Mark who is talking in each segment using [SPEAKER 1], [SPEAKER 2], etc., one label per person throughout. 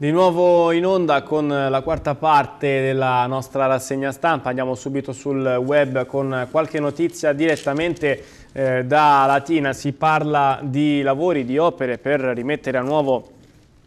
[SPEAKER 1] Di nuovo in onda con la quarta parte della nostra rassegna stampa, andiamo subito sul web con qualche notizia direttamente eh, da Latina, si parla di lavori, di opere per rimettere a nuovo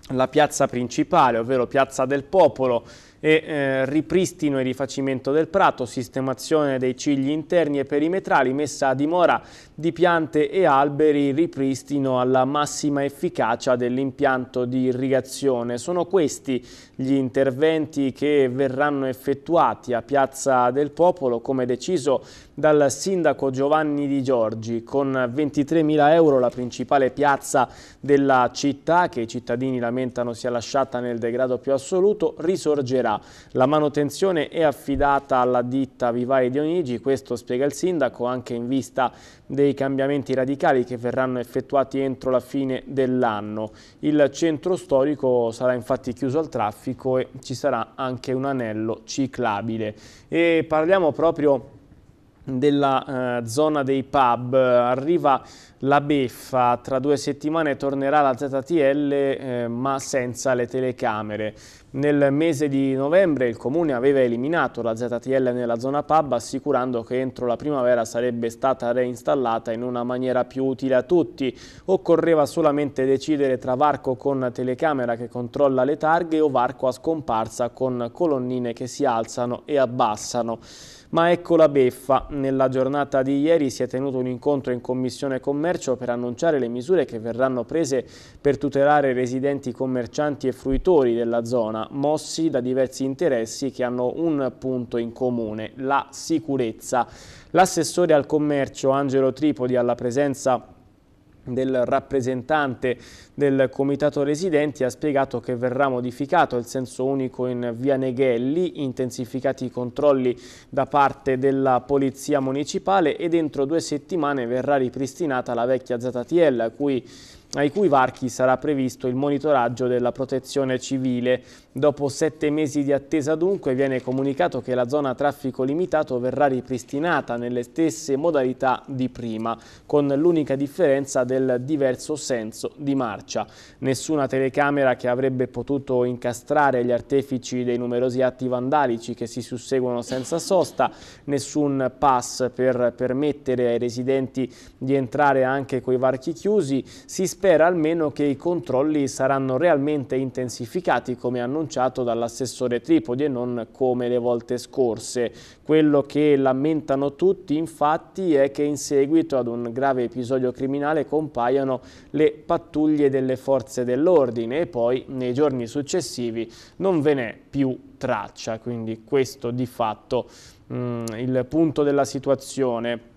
[SPEAKER 1] la piazza principale, ovvero Piazza del Popolo, e eh, ripristino e rifacimento del prato, sistemazione dei cigli interni e perimetrali, messa a dimora di piante e alberi, ripristino alla massima efficacia dell'impianto di irrigazione. Sono questi gli interventi che verranno effettuati a Piazza del Popolo, come deciso dal sindaco Giovanni Di Giorgi, con 23.000 euro la principale piazza della città, che i cittadini lamentano sia lasciata nel degrado più assoluto, risorgerà sanità. La manutenzione è affidata alla ditta Vivai Dionigi, questo spiega il sindaco anche in vista dei cambiamenti radicali che verranno effettuati entro la fine dell'anno. Il centro storico sarà infatti chiuso al traffico e ci sarà anche un anello ciclabile. E parliamo proprio della eh, zona dei pub, arriva la beffa, tra due settimane tornerà la ZTL eh, ma senza le telecamere. Nel mese di novembre il comune aveva eliminato la ZTL nella zona pub assicurando che entro la primavera sarebbe stata reinstallata in una maniera più utile a tutti. Occorreva solamente decidere tra varco con telecamera che controlla le targhe o varco a scomparsa con colonnine che si alzano e abbassano. Ma ecco la beffa. Nella giornata di ieri si è tenuto un incontro in Commissione Commercio commercio per annunciare le misure che verranno prese per tutelare i residenti commercianti e fruitori della zona, mossi da diversi interessi che hanno un punto in comune, la sicurezza. L'assessore al commercio Angelo Tripodi alla presenza del rappresentante del Comitato Residenti ha spiegato che verrà modificato il senso unico in via Neghelli, intensificati i controlli da parte della Polizia Municipale e dentro due settimane verrà ripristinata la vecchia ZTL a cui ai cui varchi sarà previsto il monitoraggio della protezione civile. Dopo sette mesi di attesa dunque viene comunicato che la zona traffico limitato verrà ripristinata nelle stesse modalità di prima, con l'unica differenza del diverso senso di marcia. Nessuna telecamera che avrebbe potuto incastrare gli artefici dei numerosi atti vandalici che si susseguono senza sosta, nessun pass per permettere ai residenti di entrare anche coi varchi chiusi, si spera almeno che i controlli saranno realmente intensificati come annunciato dall'assessore Tripodi e non come le volte scorse. Quello che lamentano tutti infatti è che in seguito ad un grave episodio criminale compaiono le pattuglie delle forze dell'ordine e poi nei giorni successivi non ve n'è più traccia, quindi questo di fatto mh, mm, il punto della situazione.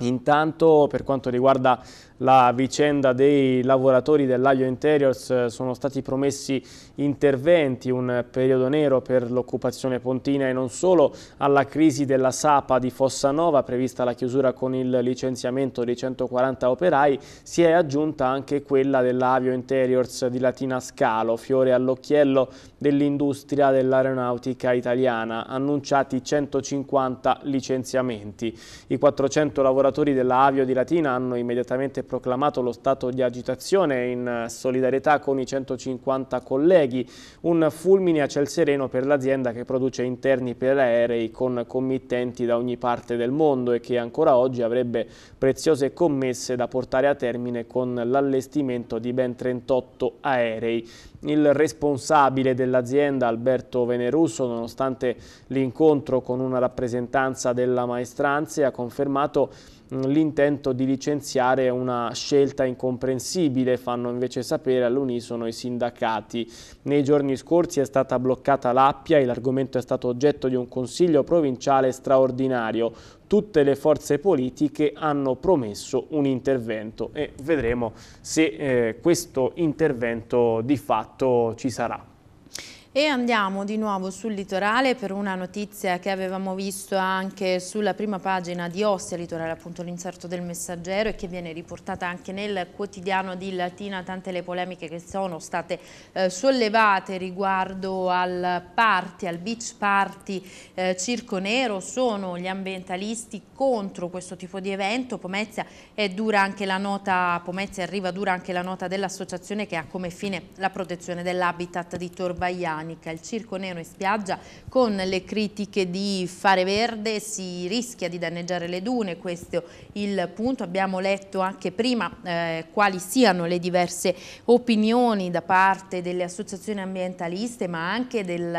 [SPEAKER 1] Intanto per quanto riguarda la vicenda dei lavoratori dell'Aglio Interiors eh, sono stati promessi interventi, un periodo nero per l'occupazione pontina e non solo, alla crisi della Sapa di Fossanova prevista la chiusura con il licenziamento dei 140 operai, si è aggiunta anche quella dell'Avio Interiors di Latina Scalo, fiore all'occhiello dell'industria dell'aeronautica italiana, annunciati 150 licenziamenti. I 400 lavoratori lavoratori della Avio di Latina hanno immediatamente proclamato lo stato di agitazione in solidarietà con i 150 colleghi, un fulmine a ciel sereno per l'azienda che produce interni per aerei con committenti da ogni parte del mondo e che ancora oggi avrebbe preziose commesse da portare a termine con l'allestimento di ben 38 aerei. Il responsabile dell'azienda, Alberto Venerusso, nonostante l'incontro con una rappresentanza della maestranza, ha confermato Mm, l'intento di licenziare è una scelta incomprensibile, fanno invece sapere all'unisono i sindacati. Nei giorni scorsi è stata bloccata l'Appia e l'argomento è stato oggetto di un consiglio provinciale straordinario. Tutte le forze politiche hanno promesso un intervento e vedremo se eh, questo intervento di fatto ci sarà.
[SPEAKER 2] E andiamo di nuovo sul litorale per una notizia che avevamo visto anche sulla prima pagina di Ostia Litorale, appunto l'inserto del messaggero e che viene riportata anche nel quotidiano di Latina, tante le polemiche che sono state eh, sollevate riguardo al party, al beach party eh, Circo Nero, sono gli ambientalisti contro questo tipo di evento, Pomezia, nota, Pomezia arriva dura anche la nota dell'associazione che ha come fine la protezione dell'habitat di Torbagliani Titanic al Circo Nero in spiaggia con le critiche di Fare Verde si rischia di danneggiare le dune, questo è il punto, abbiamo letto anche prima eh, quali siano le diverse opinioni da parte delle associazioni ambientaliste ma anche del,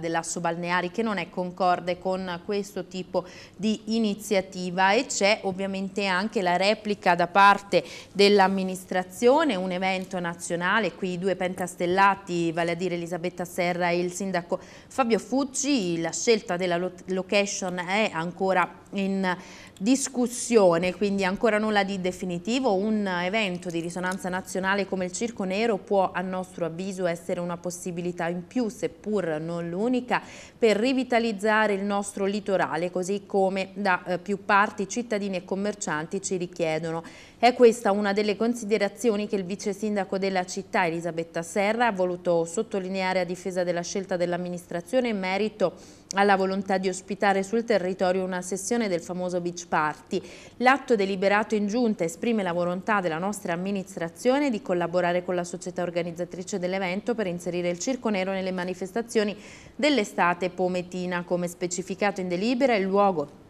[SPEAKER 2] dell'asso balneari che non è concorde con questo tipo di iniziativa e c'è ovviamente anche la replica da parte dell'amministrazione, un evento nazionale, qui i due pentastellati, vale a dire Elisabetta Serra per e il sindaco Fabio Fucci. La scelta della location è ancora in discussione, quindi ancora nulla di definitivo, un evento di risonanza nazionale come il Circo Nero può a nostro avviso essere una possibilità in più, seppur non l'unica, per rivitalizzare il nostro litorale, così come da eh, più parti cittadini e commercianti ci richiedono. È questa una delle considerazioni che il vice sindaco della città, Elisabetta Serra, ha voluto sottolineare a difesa della scelta dell'amministrazione in merito alla volontà di ospitare sul territorio una sessione del famoso Beach Party. L'atto deliberato in giunta esprime la volontà della nostra amministrazione di collaborare con la società organizzatrice dell'evento per inserire il Circo Nero nelle manifestazioni dell'estate pometina. Come specificato in delibera, il luogo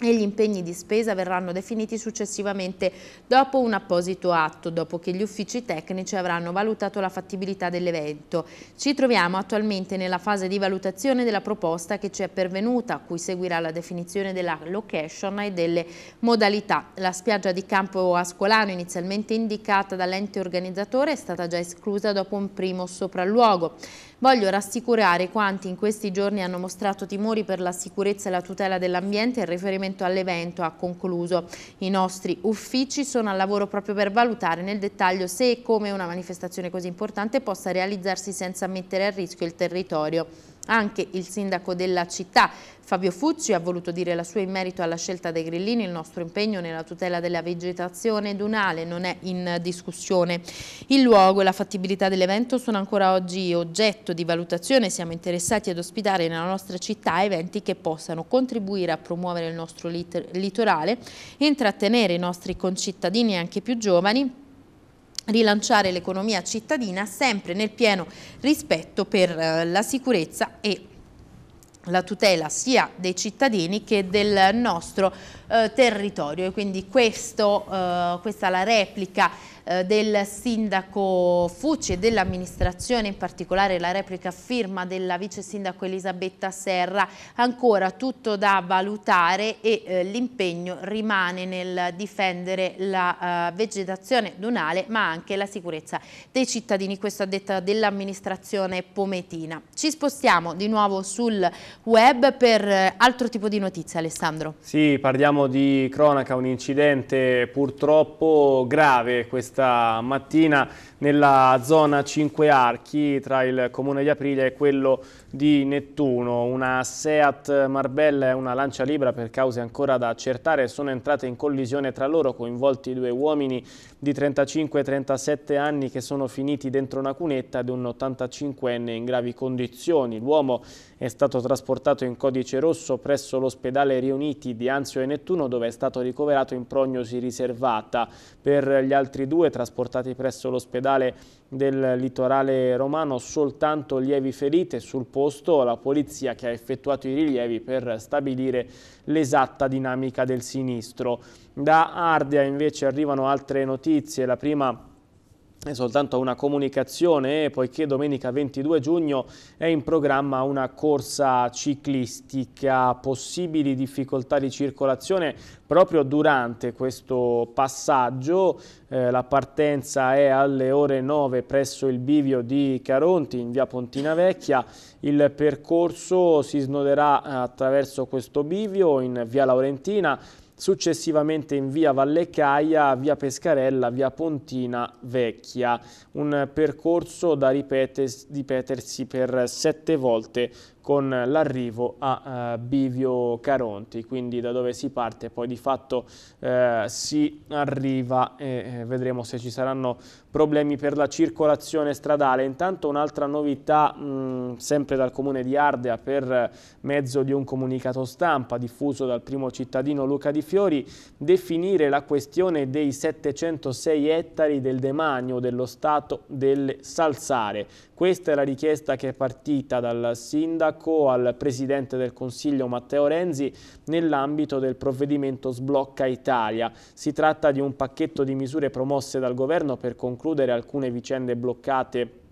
[SPEAKER 2] e gli impegni di spesa verranno definiti successivamente dopo un apposito atto, dopo che gli uffici tecnici avranno valutato la fattibilità dell'evento. Ci troviamo attualmente nella fase di valutazione della proposta che ci è pervenuta, a cui seguirà la definizione della location e delle modalità. La spiaggia di Campo Ascolano, inizialmente indicata dall'ente organizzatore, è stata già esclusa dopo un primo sopralluogo. Voglio rassicurare quanti in questi giorni hanno mostrato timori per la sicurezza e la tutela dell'ambiente in riferimento all'evento, ha concluso. I nostri uffici sono al lavoro proprio per valutare nel dettaglio se e come una manifestazione così importante possa realizzarsi senza mettere a rischio il territorio anche il sindaco della città, Fabio Fucci, ha voluto dire la sua in merito alla scelta dei grillini. Il nostro impegno nella tutela della vegetazione dunale non è in discussione. Il luogo e la fattibilità dell'evento sono ancora oggi oggetto di valutazione. Siamo interessati ad ospitare nella nostra città eventi che possano contribuire a promuovere il nostro litorale, intrattenere i nostri concittadini anche più giovani rilanciare l'economia cittadina sempre nel pieno rispetto per eh, la sicurezza e la tutela sia dei cittadini che del nostro eh, territorio e quindi questo, eh, questa è la replica eh, del sindaco Fucci e dell'amministrazione, in particolare la replica firma della vice sindaco Elisabetta Serra, ancora tutto da valutare e eh, l'impegno rimane nel difendere la eh, vegetazione dunale ma anche la sicurezza dei cittadini, questo a detta dell'amministrazione pometina. Ci spostiamo di nuovo sul web per eh, altro tipo di notizie Alessandro.
[SPEAKER 1] Sì, parliamo di cronaca, un incidente purtroppo grave questa questa mattina nella zona 5 Archi tra il comune di Aprile e quello di Nettuno. Una Seat Marbella e una Lancia Libra per cause ancora da accertare sono entrate in collisione tra loro coinvolti due uomini di 35 e 37 anni che sono finiti dentro una cunetta ed un 85enne in gravi condizioni. L'uomo è stato trasportato in codice rosso presso l'ospedale Riuniti di Anzio e Nettuno dove è stato ricoverato in prognosi riservata. Per gli altri due due, trasportati presso l'ospedale del litorale romano, soltanto lievi ferite. Sul posto la polizia che ha effettuato i rilievi per stabilire l'esatta dinamica del sinistro. Da Ardea invece arrivano altre notizie, la prima è soltanto una comunicazione poiché domenica 22 giugno è in programma una corsa ciclistica, possibili difficoltà di circolazione proprio durante questo passaggio, eh, la partenza è alle ore 9 presso il bivio di Caronti in via Pontina Vecchia, il percorso si snoderà attraverso questo bivio in via Laurentina, successivamente in via Valleccaia, via Pescarella, via Pontina Vecchia, un percorso da ripetersi per sette volte con l'arrivo a eh, Bivio Caronti, quindi da dove si parte poi di fatto eh, si arriva e eh, vedremo se ci saranno problemi per la circolazione stradale. Intanto un'altra novità mh, sempre dal comune di Ardea per mezzo di un comunicato stampa diffuso dal primo cittadino Luca Di Fiori, definire la questione dei 706 ettari del demanio dello Stato delle Salsare questa è la richiesta che è partita dal sindaco al presidente del Consiglio Matteo Renzi nell'ambito del provvedimento Sblocca Italia. Si tratta di un pacchetto di misure promosse dal governo per concludere alcune vicende bloccate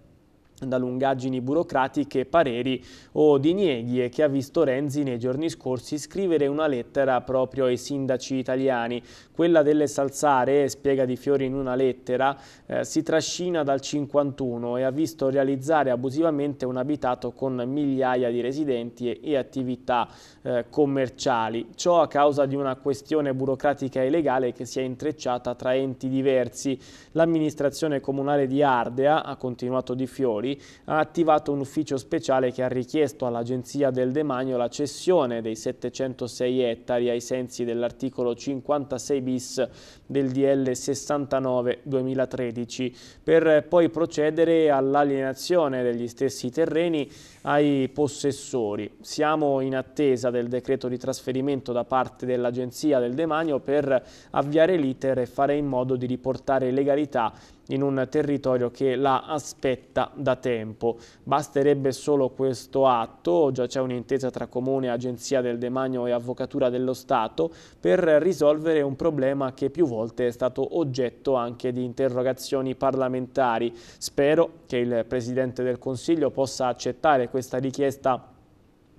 [SPEAKER 1] da lungaggini burocratiche, pareri o dinieghi e che ha visto Renzi nei giorni scorsi scrivere una lettera proprio ai sindaci italiani. Quella delle Salzare, spiega Di Fiori in una lettera, eh, si trascina dal 51 e ha visto realizzare abusivamente un abitato con migliaia di residenti e, e attività eh, commerciali. Ciò a causa di una questione burocratica e legale che si è intrecciata tra enti diversi. L'amministrazione comunale di Ardea, ha continuato Di Fiori, ha attivato un ufficio speciale che ha richiesto all'Agenzia del Demanio la cessione dei 706 ettari ai sensi dell'articolo 56 bis del DL 69 2013 per poi procedere all'alienazione degli stessi terreni ai possessori. Siamo in attesa del decreto di trasferimento da parte dell'Agenzia del Demanio per avviare l'iter e fare in modo di riportare legalità in un territorio che la aspetta da tempo. Basterebbe solo questo atto, già c'è un'intesa tra Comune, Agenzia del Demanio e Avvocatura dello Stato, per risolvere un problema che più volte è stato oggetto anche di interrogazioni parlamentari. Spero che il Presidente del Consiglio possa accettare questa richiesta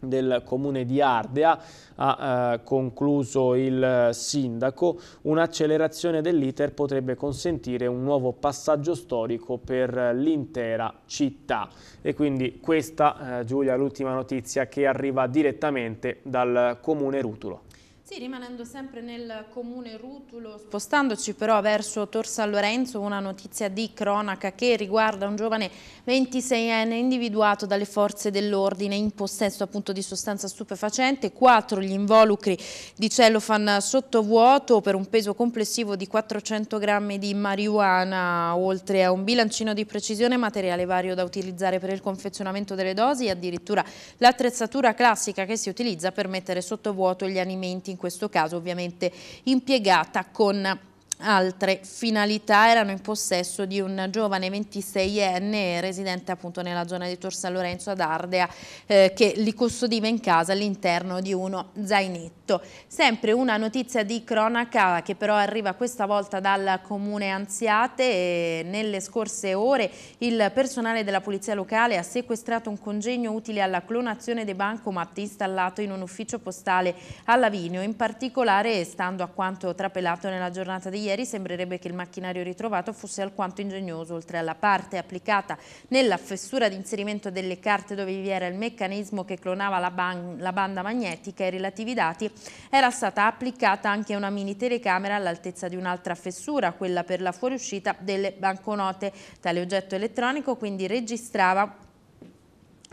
[SPEAKER 1] del comune di Ardea, ha eh, concluso il eh, sindaco, un'accelerazione dell'iter potrebbe consentire un nuovo passaggio storico per eh, l'intera città. E quindi questa, eh, Giulia, l'ultima notizia che arriva direttamente dal comune Rutulo.
[SPEAKER 2] Sì, rimanendo sempre nel comune Rutulo, spostandoci però verso Tor San Lorenzo, una notizia di cronaca che riguarda un giovane 26enne individuato dalle forze dell'ordine in possesso appunto di sostanza stupefacente, quattro gli involucri di cellofan sottovuoto per un peso complessivo di 400 grammi di marijuana, oltre a un bilancino di precisione, materiale vario da utilizzare per il confezionamento delle dosi e addirittura l'attrezzatura classica che si utilizza per mettere sottovuoto gli alimenti in questo caso ovviamente impiegata con altre finalità erano in possesso di un giovane 26enne residente appunto nella zona di Tor San Lorenzo ad Ardea eh, che li custodiva in casa all'interno di uno zainetto. Sempre una notizia di cronaca che però arriva questa volta dal comune Anziate nelle scorse ore il personale della polizia locale ha sequestrato un congegno utile alla clonazione dei bancomat installato in un ufficio postale a Lavinio in particolare stando a quanto trapelato nella giornata di ieri ieri sembrerebbe che il macchinario ritrovato fosse alquanto ingegnoso, oltre alla parte applicata nella fessura di inserimento delle carte dove vi era il meccanismo che clonava la, ban la banda magnetica e i relativi dati, era stata applicata anche una mini telecamera all'altezza di un'altra fessura, quella per la fuoriuscita delle banconote. Tale oggetto elettronico quindi registrava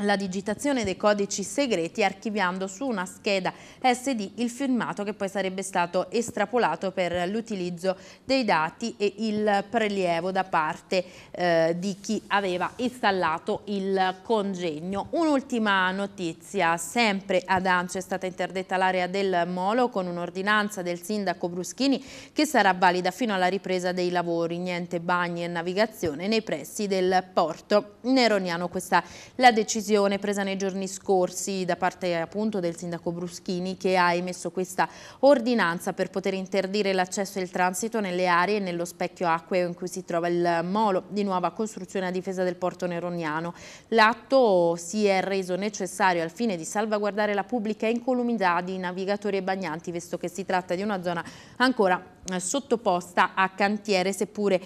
[SPEAKER 2] la digitazione dei codici segreti archiviando su una scheda SD il filmato che poi sarebbe stato estrapolato per l'utilizzo dei dati e il prelievo da parte eh, di chi aveva installato il congegno. Un'ultima notizia, sempre ad Ancio è stata interdetta l'area del Molo con un'ordinanza del sindaco Bruschini che sarà valida fino alla ripresa dei lavori, niente bagni e navigazione nei pressi del porto neroniano. Questa la decisione decisione presa nei giorni scorsi da parte appunto del sindaco Bruschini che ha emesso questa ordinanza per poter interdire l'accesso e il transito nelle aree e nello specchio acqueo in cui si trova il molo di nuova costruzione a difesa del porto neroniano. L'atto si è reso necessario al fine di salvaguardare la pubblica incolumità di navigatori e bagnanti, visto che si tratta di una zona ancora eh, sottoposta a cantiere, seppure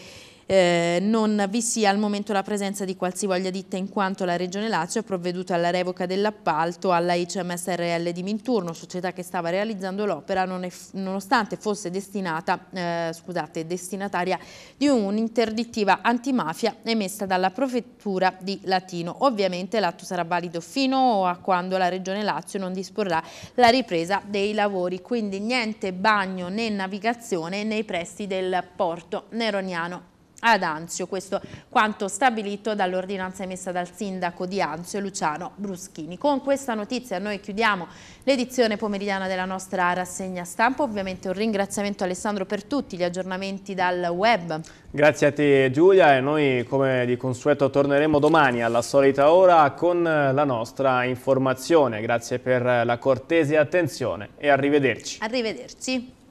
[SPEAKER 2] eh, non vi sia al momento la presenza di qualsivoglia ditta in quanto la Regione Lazio ha provveduto alla revoca dell'appalto alla ICMSRL di Minturno, società che stava realizzando l'opera non nonostante fosse destinata, eh, scusate, destinataria di un'interdittiva antimafia emessa dalla prefettura di Latino. Ovviamente l'atto sarà valido fino a quando la Regione Lazio non disporrà la ripresa dei lavori, quindi niente bagno né navigazione nei pressi del porto neroniano ad Anzio, questo quanto stabilito dall'ordinanza emessa dal sindaco di Anzio Luciano Bruschini. Con questa notizia noi chiudiamo l'edizione pomeridiana della nostra rassegna stampa, ovviamente un ringraziamento Alessandro per tutti gli aggiornamenti dal web.
[SPEAKER 1] Grazie a te Giulia e noi come di consueto torneremo domani alla solita ora con la nostra informazione. Grazie per la cortese attenzione e arrivederci.
[SPEAKER 2] Arrivederci.